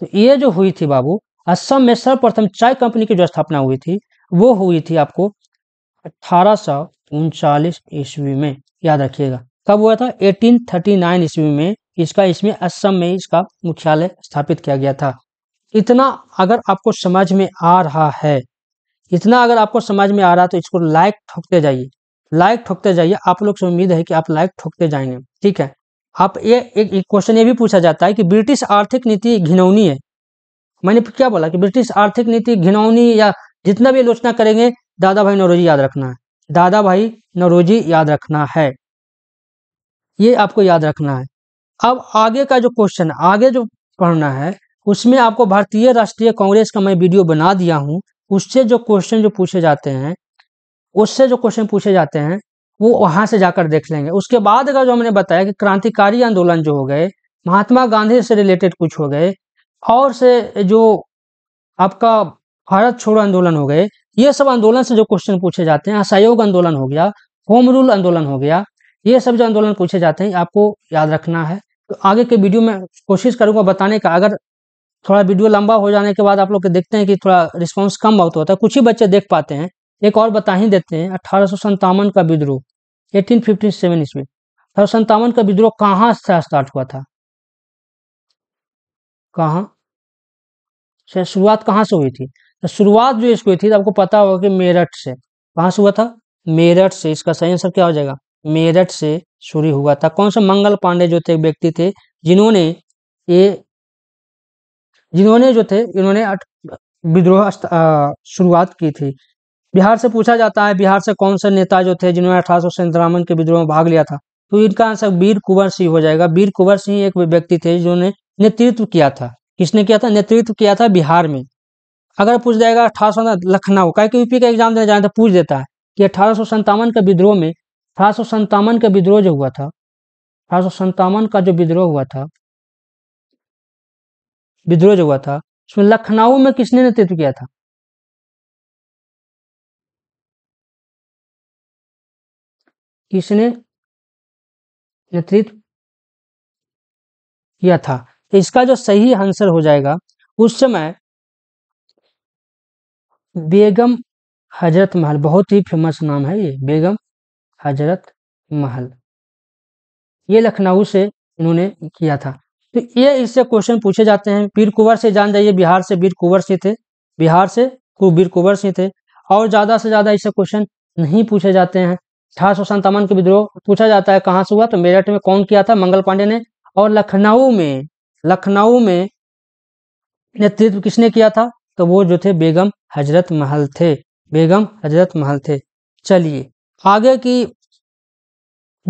Speaker 1: तो ये जो हुई थी बाबू असम में सर्वप्रथम चाय कंपनी की जो स्थापना हुई थी वो हुई थी आपको अठारह ईस्वी में याद रखिएगा कब हुआ था 1839 ईस्वी में इसका इसमें असम में इसका मुख्यालय स्थापित किया गया था इतना अगर आपको समझ में आ रहा है इतना अगर आपको समझ में आ रहा है तो इसको लाइक ठोकते जाइए लाइक ठोकते जाइए आप लोग से उम्मीद है कि आप लाइक ठोकते जाएंगे ठीक है आप ये एक क्वेश्चन ये भी पूछा जाता है कि ब्रिटिश आर्थिक नीति घिनौनी है मैंने क्या बोला कि ब्रिटिश आर्थिक नीति घिनौनी या जितना भी आलोचना करेंगे दादा भाई नवरोजी याद रखना है दादा भाई नरोजी याद रखना है ये आपको याद रखना है अब आगे का जो क्वेश्चन आगे जो पढ़ना है उसमें आपको भारतीय राष्ट्रीय कांग्रेस का मैं वीडियो बना दिया हूँ उससे जो क्वेश्चन जो पूछे जाते हैं उससे जो क्वेश्चन पूछे जाते हैं वो वहां से जाकर देख लेंगे उसके बाद का जो हमने बताया कि क्रांतिकारी आंदोलन जो हो गए महात्मा गांधी से रिलेटेड कुछ हो गए और से जो आपका भारत छोड़ो आंदोलन हो गए ये सब आंदोलन से जो क्वेश्चन पूछे जाते हैं असहयोग आंदोलन हो गया होम रूल आंदोलन हो गया ये सब जो आंदोलन पूछे जाते हैं आपको याद रखना है तो आगे के वीडियो में कोशिश करूंगा बताने का अगर थोड़ा वीडियो लंबा हो जाने के बाद आप लोग देखते हैं कि थोड़ा रिस्पॉन्स कम बहुत होता है कुछ ही बच्चे देख पाते हैं एक और बता ही देते हैं अठारह का विद्रोह एटीन फिफ्टी सेवन ईस्वी अठारह का विद्रोह कहाँ से स्टार्ट हुआ था कहाँ से शुरुआत कहाँ से हुई थी तो शुरुआत जो इसकी हुई थी तो आपको पता होगा कि मेरठ से कहाँ से हुआ था मेरठ से इसका सही आंसर क्या हो जाएगा मेरठ से शुरू हुआ था कौन सा मंगल पांडे जो थे व्यक्ति थे जिन्होंने ये जिन्होंने जो थे इन्होंने विद्रोह शुरुआत की थी बिहार से पूछा जाता है बिहार से कौन से नेता जो थे जिन्होंने अठारह के विद्रोह में भाग लिया था तो इनका आंसर वीर कुंवर सिंह हो जाएगा वीर कुंवर सिंह एक व्यक्ति थे जिन्होंने नेतृत्व किया था किसने किया था नेतृत्व किया था बिहार में अगर पूछ जाएगा अठारह सौ लखनऊ का यूपी का एग्जाम देने जाए तो पूछ देता है कि अठारह का विद्रोह में अठारह का विद्रोह जो हुआ था अठारह का जो विद्रोह हुआ था
Speaker 2: विद्रोह जो हुआ था उसमें लखनऊ में किसने नेतृत्व किया था किसने नेतृत्व किया था तो इसका जो सही आंसर हो जाएगा उस समय
Speaker 1: बेगम हजरत महल बहुत ही फेमस नाम है ये बेगम हजरत महल ये लखनऊ से इन्होंने किया था तो ये इससे क्वेश्चन पूछे जाते हैं पीर कुंवर से जान जाइए बिहार से वीर कुंवर से थे बिहार से वीर कुंवर से थे और ज़्यादा से ज़्यादा इससे क्वेश्चन नहीं पूछे जाते हैं अठारह सौ संतावन के विद्रोह पूछा जाता है कहाँ से हुआ तो मेरठ में कौन किया था मंगल पांडे ने और लखनऊ में लखनऊ में नेतृत्व किसने किया था तो वो जो थे बेगम हजरत महल थे बेगम हजरत महल थे चलिए आगे की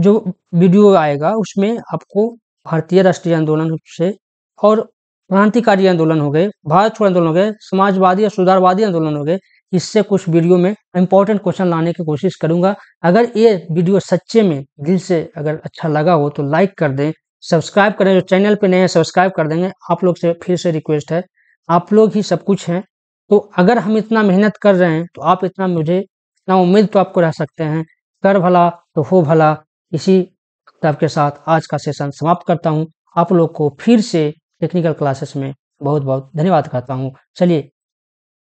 Speaker 1: जो वीडियो आएगा उसमें आपको भारतीय राष्ट्रीय आंदोलन से और क्रांतिकारी आंदोलन हो गए भारत छोड़ आंदोलन हो गए समाजवादी और सुधारवादी आंदोलन हो गए इससे कुछ वीडियो में इंपॉर्टेंट क्वेश्चन लाने की कोशिश करूंगा अगर ये वीडियो सच्चे में दिल से अगर अच्छा लगा हो तो लाइक कर दें सब्सक्राइब करें जो चैनल पे नए हैं सब्सक्राइब कर देंगे आप लोग से फिर से रिक्वेस्ट है आप लोग ही सब कुछ हैं तो अगर हम इतना मेहनत कर रहे हैं तो आप इतना मुझे इतना उम्मीद तो आपको रह सकते हैं कर भला तो हो भला इसी किताब के साथ आज का सेशन समाप्त करता हूँ आप लोग को फिर से टेक्निकल क्लासेस में बहुत बहुत धन्यवाद करता हूँ चलिए